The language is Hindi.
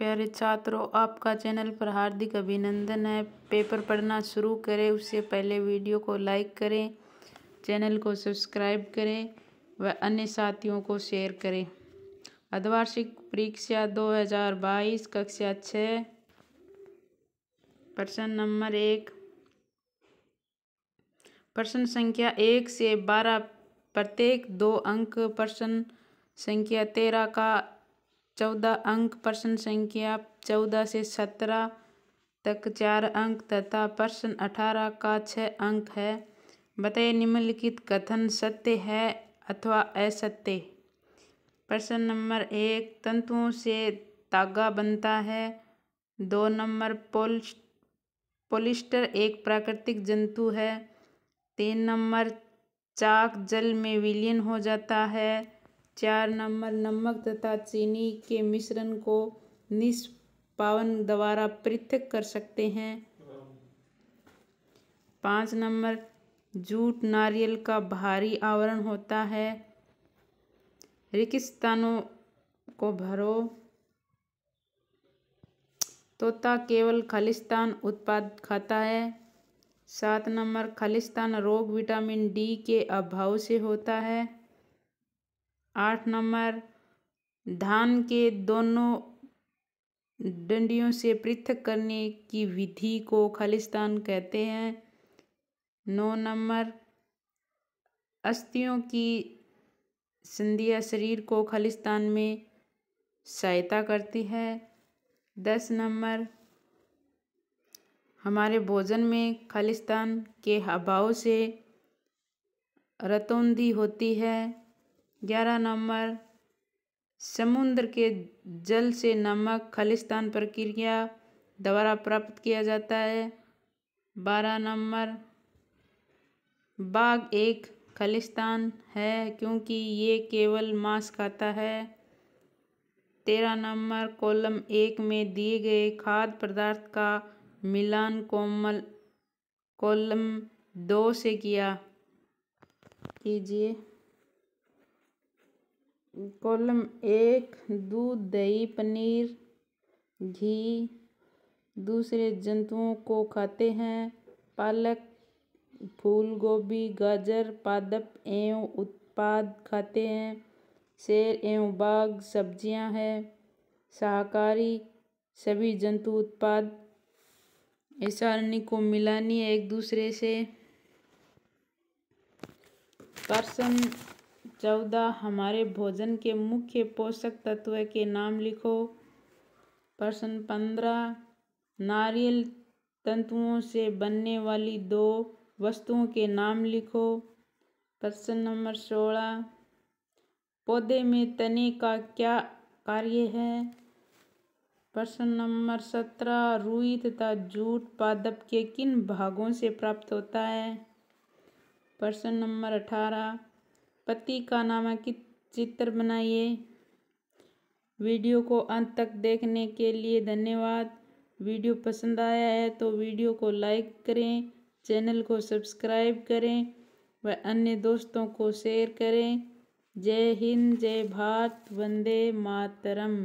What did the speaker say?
प्यारे छात्रों आपका चैनल पर हार्दिक अभिनंदन है पेपर पढ़ना शुरू करें उससे पहले वीडियो को लाइक करें चैनल को सब्सक्राइब करें व अन्य साथियों को शेयर करें अधिवार्षिक परीक्षा 2022 कक्षा छः प्रश्न नंबर एक प्रश्न संख्या एक से बारह प्रत्येक दो अंक प्रश्न संख्या तेरह का चौदह अंक प्रश्न संख्या चौदह से सत्रह तक चार अंक तथा प्रश्न अठारह का छः अंक है बताइए निम्नलिखित कथन सत्य है अथवा असत्य प्रश्न नंबर एक तंतुओं से तागा बनता है दो नंबर पोलिस्ट पोलिस्टर एक प्राकृतिक जंतु है तीन नंबर चाक जल में विलीन हो जाता है चार नंबर नमक तथा चीनी के मिश्रण को निष्पावन द्वारा पृथक कर सकते हैं पाँच नंबर जूट नारियल का भारी आवरण होता है रिकिस्तानों को भरो तोता केवल खालिस्तान उत्पाद खाता है सात नंबर खालिस्तान रोग विटामिन डी के अभाव से होता है आठ नंबर धान के दोनों डंडियों से पृथक करने की विधि को खालिस्तान कहते हैं नौ नंबर अस्थियों की संधिया शरीर को खालिस्तान में सहायता करती है दस नंबर हमारे भोजन में खालिस्तान के अभाव से रतौंदी होती है ग्यारह नंबर समुद्र के जल से नमक खालिस्तान प्रक्रिया द्वारा प्राप्त किया जाता है बारह नंबर बाघ एक खालिस्तान है क्योंकि ये केवल मांस खाता है तेरह नंबर कॉलम एक में दिए गए खाद्य पदार्थ का मिलान कोमल कॉलम दो से किया कीजिए कॉलम एक दूध दही पनीर घी दूसरे जंतुओं को खाते हैं पालक फूल गोभी गाजर पादप एवं उत्पाद खाते हैं शेर एवं बाग सब्जियां हैं शाकाहारी सभी जंतु उत्पाद इस सारणी को मिलानी है एक दूसरे से पर्सन चौदह हमारे भोजन के मुख्य पोषक तत्व के नाम लिखो प्रश्न पंद्रह नारियल तंतुओं से बनने वाली दो वस्तुओं के नाम लिखो प्रश्न नंबर सोलह पौधे में तने का क्या कार्य है प्रश्न नंबर सत्रह रुई तथा जूट पादप के किन भागों से प्राप्त होता है प्रश्न नंबर अठारह पति का नामक चित्र बनाइए वीडियो को अंत तक देखने के लिए धन्यवाद वीडियो पसंद आया है तो वीडियो को लाइक करें चैनल को सब्सक्राइब करें व अन्य दोस्तों को शेयर करें जय हिंद जय भारत वंदे मातरम